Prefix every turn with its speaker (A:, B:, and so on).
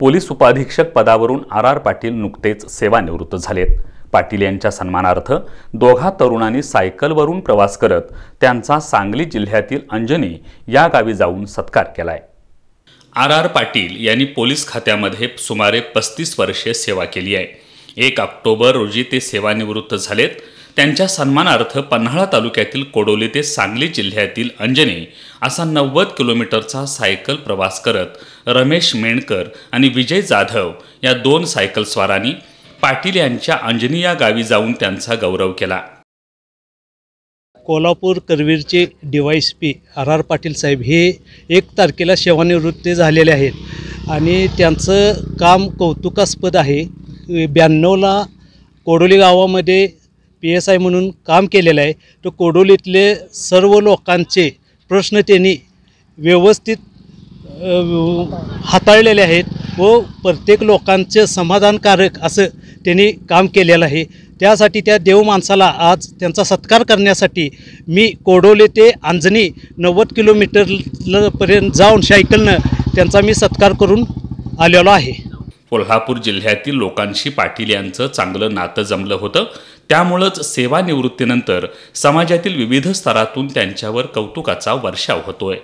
A: police उपाधीक्षक पदावरून R R Patil नुकतेच सेवानिवृत्त झालेत पाटील यांच्या सन्मानार्थ दोघा तरुणांनी सायकलवरून प्रवास करत त्यांचा सांगली जिल्ह्यातील अंजनी या गावी जाऊन सत्कार केलाय आर आर पाटील यांनी पोलीस खात्यामध्ये सुमारे पस्तीस वर्षे सेवा केली आहे एक ऑक्टोबर रोजी ते सेवानिवृत्त झालेत त्यांच्या सन्मानार्थ पन्हाळा तालुक्यातील कोडोली ते सांगली जिल्ह्यातील अंजने असा नव्वद किलोमीटरचा सायकल प्रवास करत रमेश मेणकर आणि विजय जाधव या दोन सायकलस्वारांनी पाटील यांच्या अंजनी या गावी जाऊन त्यांचा गौरव केला
B: कोल्हापूर करवीरचे डिवाईस पी आर आर पाटील साहेब हे एक तारखेला सेवानिवृत्त झालेले आहेत आणि त्यांचं काम कौतुकास्पद आहे ब्याण्णवला कोडोली गावामध्ये पी एस आय म्हणून काम केलेलं आहे तो कोडोलीतले सर्व लोकांचे प्रश्न त्यांनी व्यवस्थित हाताळलेले आहेत व प्रत्येक लोकांचे समाधानकारक असं त्यांनी काम केलेलं आहे त्यासाठी त्या देव माणसाला आज त्यांचा सत्कार करण्यासाठी मी कोडोले ते अंजनी नव्वद किलोमीटरपर्यंत जाऊन सायकलनं त्यांचा मी सत्कार करून आलेलो आहे
A: कोल्हापूर जिल्ह्यातील लोकांशी पाटील यांचं चांगलं नातं जमलं होतं त्यामुळंच सेवानिवृत्तीनंतर समाजातील विविध स्तरातून त्यांच्यावर कौतुकाचा वर्षाव होतोय